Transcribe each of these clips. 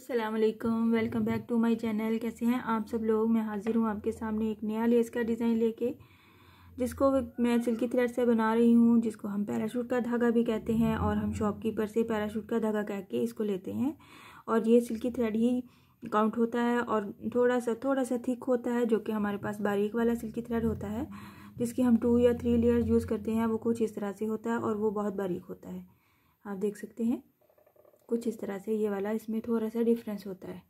Aslam welcome back to my channel कैसे हैं आप सब लोग मैं हाज़िर हूँ आपके सामने एक नया लेस का डिज़ाइन लेके जिसको मैं सिल्की थ्रेड से बना रही हूँ जिसको हम पैराशूट का धागा भी कहते हैं और हम शॉपकीपर से पैराशूट का धागा कह के इसको लेते हैं और ये सिल्की थ्रेड ही काउंट होता है और थोड़ा सा थोड़ा सा थिक होता है जो कि हमारे पास बारीक वाला सिल्की थ्रेड होता है जिसकी हम टू या थ्री लेयर्स यूज़ करते हैं वो कुछ इस तरह से होता है और वो बहुत बारीक होता है आप देख सकते हैं कुछ इस तरह से ये वाला इसमें थोड़ा सा डिफरेंस होता है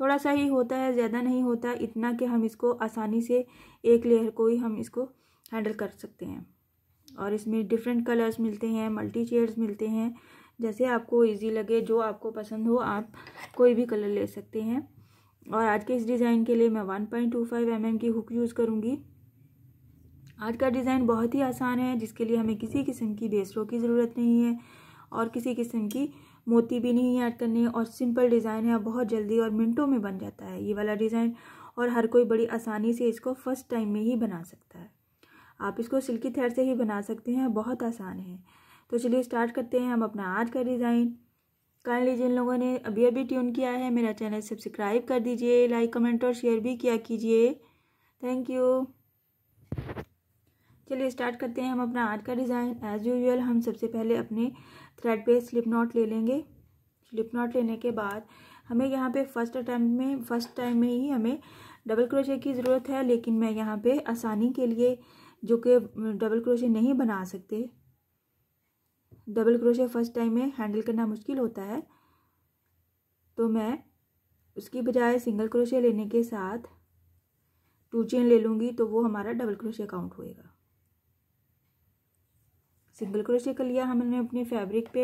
थोड़ा सा ही होता है ज़्यादा नहीं होता इतना कि हम इसको आसानी से एक लेयर को ही हम इसको हैंडल कर सकते हैं और इसमें डिफरेंट कलर्स मिलते हैं मल्टी चेयर्स मिलते हैं जैसे आपको इजी लगे जो आपको पसंद हो आप कोई भी कलर ले सकते हैं और आज के इस डिज़ाइन के लिए मैं one point two five M M की हुक यूज़ करूँगी आज का डिज़ाइन बहुत ही आसान है जिसके लिए हमें किसी किस्म की बेसरों की ज़रूरत नहीं है और किसी किस्म की मोती भी नहीं ऐड करने और सिंपल डिज़ाइन है बहुत जल्दी और मिनटों में बन जाता है ये वाला डिज़ाइन और हर कोई बड़ी आसानी से इसको फर्स्ट टाइम में ही बना सकता है आप इसको सिल्की थ्रेड से ही बना सकते हैं बहुत आसान है तो चलिए स्टार्ट करते हैं हम अपना आज का डिज़ाइन काइंडली जिन लोगों ने अभी अभी ट्यून किया है मेरा चैनल सब्सक्राइब कर दीजिए लाइक कमेंट और शेयर भी किया कीजिए थैंक यू चलिए स्टार्ट करते हैं हम अपना आज का डिज़ाइन एज यूजल हम सबसे पहले अपने थ्रेड पे स्लिप नॉट ले लेंगे स्लिप नॉट लेने के बाद हमें यहाँ पे फर्स्ट अटैम्प्ट में फर्स्ट टाइम में ही हमें डबल क्रोशे की ज़रूरत है लेकिन मैं यहाँ पे आसानी के लिए जो कि डबल क्रोशे नहीं बना सकते डबल क्रोशे फर्स्ट टाइम में हैंडल करना मुश्किल होता है तो मैं उसकी बजाय सिंगल क्रोशे लेने के साथ टू चेन ले लूँगी तो वो हमारा डबल क्रोशे अकाउंट होएगा सिंगल क्रोशिया कर लिया हमने अपने फैब्रिक पे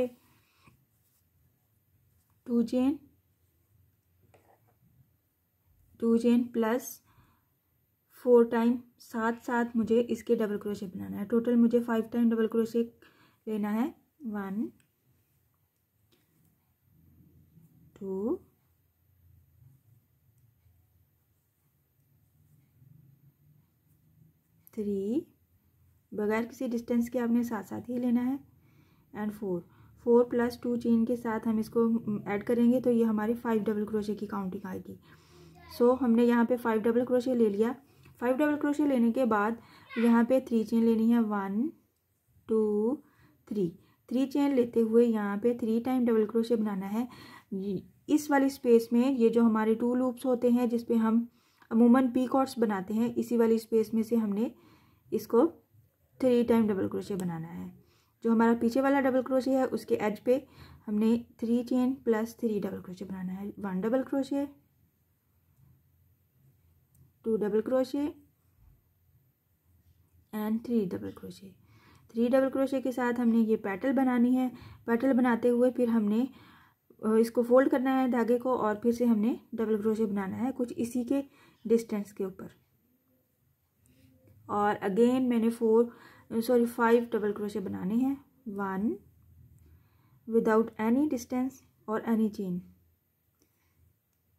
two chain two chain plus four time साथ साथ मुझे इसके डबल क्रोशे बनाना है टोटल मुझे फाइव टाइम डबल क्रोशे लेना है वन टू थ्री बगैर किसी डिस्टेंस के आपने साथ साथ ही लेना है and four four plus two chain के साथ हम इसको ऐड हम्म, करेंगे तो ये हमारी फाइव डबल क्रोशे की काउंटिंग आएगी सो so, हमने यहाँ पे फाइव डबल क्रोशे ले लिया फाइव डबल क्रोशे लेने के बाद यहाँ पे थ्री चेन लेनी है one two three three chain लेते हुए यहाँ पे थ्री टाइम डबल क्रोशे बनाना है इस वाली स्पेस में ये जो हमारे टू लूप्स होते हैं जिसपे हम अमूमन पी कॉर्ड्स बनाते हैं इसी वाली स्पेस में से हमने इसको थ्री टाइम डबल क्रोशिया बनाना है जो हमारा पीछे वाला डबल क्रोशिया है उसके एज पे हमने three chain plus three double क्रोशिया बनाना है वन डबल क्रोशिया टू डबल क्रोशिया एंड थ्री डबल क्रोशिया थ्री डबल क्रोशिया के साथ हमने ये पैटल बनानी है पैटल बनाते हुए फिर हमने इसको फोल्ड करना है धागे को और फिर से हमने डबल क्रोशिया बनाना है कुछ इसी के डिस्टेंस के ऊपर और अगेन मैंने four sorry five double crochet बनाने हैं वन विदाउट एनी डिस्टेंस और any chain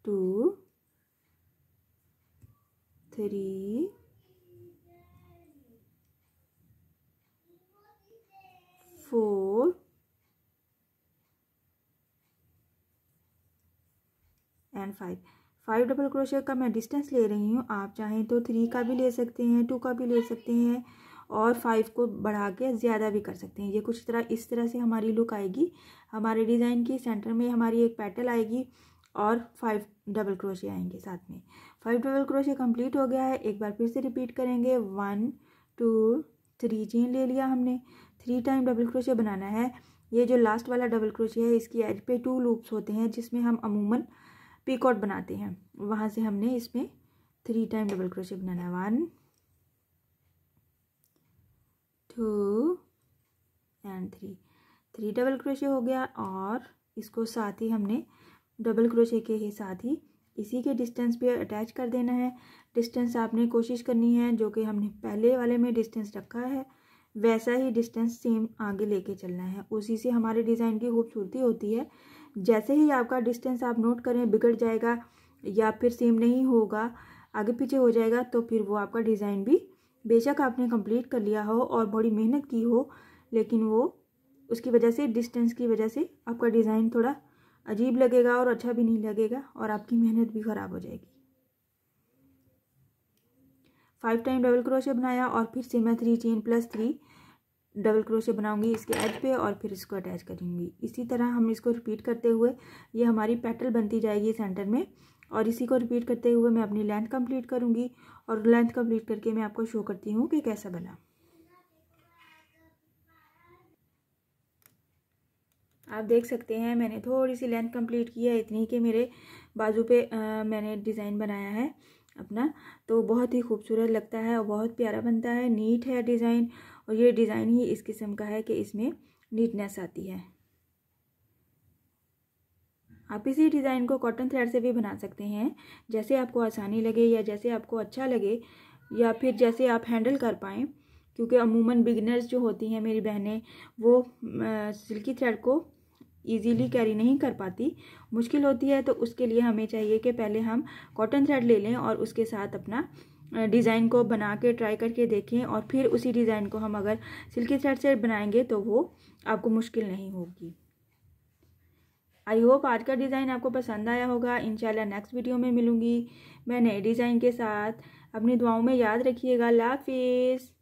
two three four and five five double crochet का मैं डिस्टेंस ले रही हूँ आप चाहें तो थ्री का भी ले सकते हैं टू का भी ले सकते हैं और फाइव को बढ़ा के ज़्यादा भी कर सकते हैं ये कुछ तरह इस तरह से हमारी लुक आएगी हमारे डिज़ाइन की सेंटर में हमारी एक पैटल आएगी और फाइव डबल क्रोशे आएंगे साथ में फाइव डबल क्रोशे कंप्लीट हो गया है एक बार फिर से रिपीट करेंगे वन टू थ्री चेन ले लिया हमने थ्री टाइम डबल क्रोशे बनाना है ये जो लास्ट वाला डबल क्रोशे है इसकी एज पे टू लूप्स होते हैं जिसमें हम अमूमन पीकॉट बनाते हैं वहाँ से हमने इसमें थ्री टाइम डबल क्रोशे बनाना है one two and three three double crochet हो गया और इसको साथ ही हमने डबल क्रोशे के ही साथ ही इसी के डिस्टेंस भी अटैच कर देना है डिस्टेंस आपने कोशिश करनी है जो कि हमने पहले वाले में डिस्टेंस रखा है वैसा ही डिस्टेंस सेम आगे लेके चलना है उसी से हमारे डिज़ाइन की खूबसूरती होती है जैसे ही आपका डिस्टेंस आप नोट करें बिगड़ जाएगा या फिर सेम नहीं होगा आगे पीछे हो जाएगा तो फिर वो आपका डिज़ाइन भी बेशक आपने कंप्लीट कर लिया हो और बड़ी मेहनत की हो लेकिन वो उसकी वजह से डिस्टेंस की वजह से आपका डिज़ाइन थोड़ा अजीब लगेगा और अच्छा भी नहीं लगेगा और आपकी मेहनत भी ख़राब हो जाएगी फाइव टाइम डबल क्रोशे बनाया और फिर से मैं three chain plus three double crochet बनाऊंगी इसके एज पे और फिर इसको अटैच करूंगी इसी तरह हम इसको रिपीट करते हुए ये हमारी पैटल बनती जाएगी सेंटर में और इसी को रिपीट करते हुए मैं अपनी लेंथ कंप्लीट करूँगी और लेंथ कंप्लीट करके मैं आपको शो करती हूँ कि कैसा बना आप देख सकते हैं मैंने थोड़ी सी लेंथ कंप्लीट की है इतनी कि मेरे बाजू पे आ, मैंने डिज़ाइन बनाया है अपना तो बहुत ही खूबसूरत लगता है और बहुत प्यारा बनता है नीट है डिज़ाइन और ये डिज़ाइन ही इस किस्म का है कि इसमें नीटनेस आती है आप इसी डिज़ाइन को कॉटन थ्रेड से भी बना सकते हैं जैसे आपको आसानी लगे या जैसे आपको अच्छा लगे या फिर जैसे आप हैंडल कर पाएँ क्योंकि अमूमन बिगनर्स जो होती हैं मेरी बहनें वो सिल्की थ्रेड को ईजिली कैरी नहीं कर पाती मुश्किल होती है तो उसके लिए हमें चाहिए कि पहले हम कॉटन थ्रेड ले लें और उसके साथ अपना डिज़ाइन को बना के ट्राई करके देखें और फिर उसी डिज़ाइन को हम अगर सिल्की थ्रेड से बनाएंगे तो वो आपको मुश्किल नहीं होगी आई होप आज का डिज़ाइन आपको पसंद आया होगा इंशाल्लाह नेक्स्ट वीडियो में मिलूंगी मैं नए डिज़ाइन के साथ अपनी दुआओं में याद रखिएगा लाफिज़